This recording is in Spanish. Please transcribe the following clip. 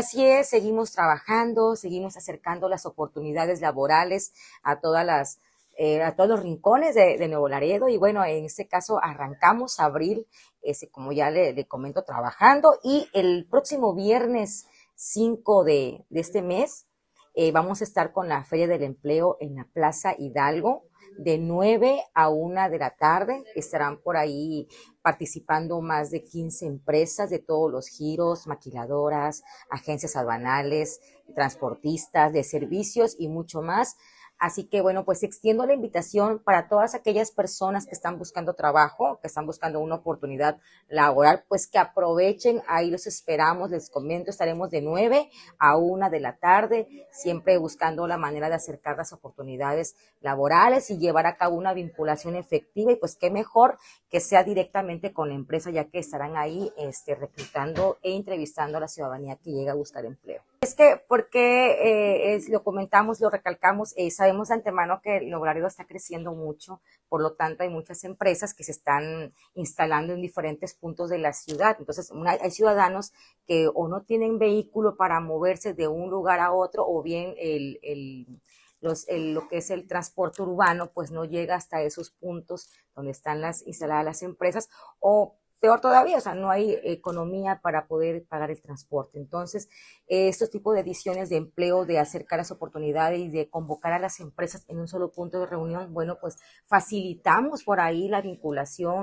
Así es, seguimos trabajando, seguimos acercando las oportunidades laborales a todas las eh, a todos los rincones de, Nuevo Laredo y bueno, en este caso arrancamos abril, ese, como ya le, comento, trabajando y el próximo viernes 5 de este mes eh, vamos a estar con la Feria del Empleo en la Plaza Hidalgo de 9 a 1 de la tarde. Estarán por ahí participando más de 15 empresas de todos los giros, maquiladoras, agencias aduanales, transportistas, de servicios y mucho más. Así que bueno, pues extiendo la invitación para todas aquellas personas que están buscando trabajo, que están buscando una oportunidad laboral, pues que aprovechen, ahí los esperamos, les comento, estaremos de nueve a una de la tarde, siempre buscando la manera de acercar las oportunidades laborales y llevar a cabo una vinculación efectiva y pues qué mejor que sea directamente con la empresa ya que estarán ahí este, reclutando e entrevistando a la ciudadanía que llega a buscar empleo. Es que, porque eh, lo comentamos, lo recalcamos, y eh, sabemos antemano que el horario está creciendo mucho, por lo tanto hay muchas empresas que se están instalando en diferentes puntos de la ciudad. Entonces, hay ciudadanos que o no tienen vehículo para moverse de un lugar a otro, o bien el, lo que es el transporte urbano, pues no llega hasta esos puntos donde están las instaladas las empresas, o peor todavía, o sea, no hay economía para poder pagar el transporte. Entonces, eh, estos tipos de ediciones de empleo, de acercar las oportunidades y de convocar a las empresas en un solo punto de reunión, bueno, pues facilitamos por ahí la vinculación